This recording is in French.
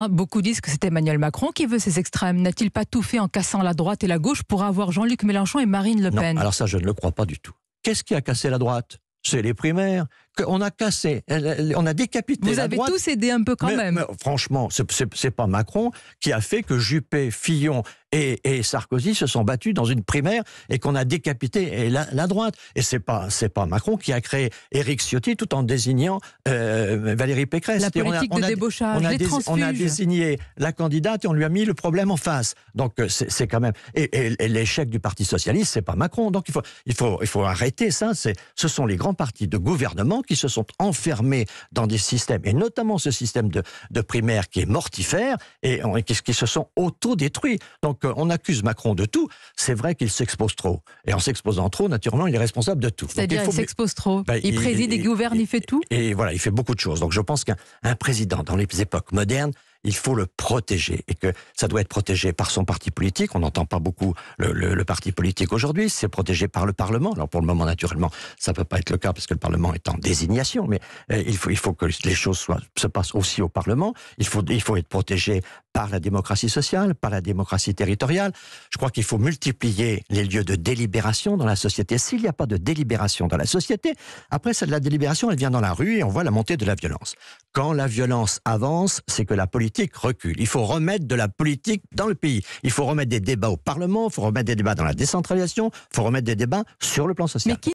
Hein, beaucoup disent que c'est Emmanuel Macron qui veut ces extrêmes. N'a-t-il pas tout fait en cassant la droite et la gauche pour avoir Jean-Luc Mélenchon et Marine Le Pen Alors ça, je ne le crois pas du tout. Qu'est-ce qui a cassé la droite C'est les primaires on a cassé, on a décapité. la droite. Vous avez tous aidé un peu quand même. Franchement, franchement, n'est pas Macron qui a fait que Juppé, Fillon et, Sarkozy se sont battus dans une primaire et qu'on a décapité la, droite. Et c'est pas pas Macron qui a créé Éric Ciotti tout en désignant euh, Valérie Pécresse. La politique de débauchage, on a, on a, désigné la candidate et on lui a mis le problème en face. Donc euh, c'est quand même et, l'échec du Parti socialiste, c'est pas Macron. Donc il faut il faut il faut arrêter ça. C'est ce sont les grands partis de gouvernement qui se sont enfermés dans des systèmes, et notamment ce système de, de primaire qui est mortifère, et, qui, se sont autodétruits. Donc euh, on accuse Macron de tout, c'est vrai qu'il s'expose trop. Et en s'exposant trop, naturellement, il est responsable de tout. C'est-à-dire qu'il s'expose trop. Ben, il, préside, il, gouverne, il, fait tout. et, voilà, il fait beaucoup de choses. Donc je pense qu'un président dans les époques modernes, il faut le protéger et que ça doit être protégé par son parti politique. On n'entend pas beaucoup le, parti politique aujourd'hui. C'est protégé par le Parlement. Alors pour le moment, naturellement, ça ne peut pas être le cas parce que le Parlement est en désignation, mais euh, il faut il faut que les choses soient, se passent aussi au Parlement. Il faut il faut être protégé par la démocratie sociale, par la démocratie territoriale. Je crois qu'il faut multiplier les lieux de délibération dans la société. S'il n'y a pas de délibération dans la société, après c'est de la délibération, elle vient dans la rue et on voit la montée de la violence. Quand la violence avance, c'est que la politique recule. Il faut remettre de la politique dans le pays. Il faut remettre des débats au Parlement, il faut remettre des débats dans la décentralisation, il faut remettre des débats sur le plan social.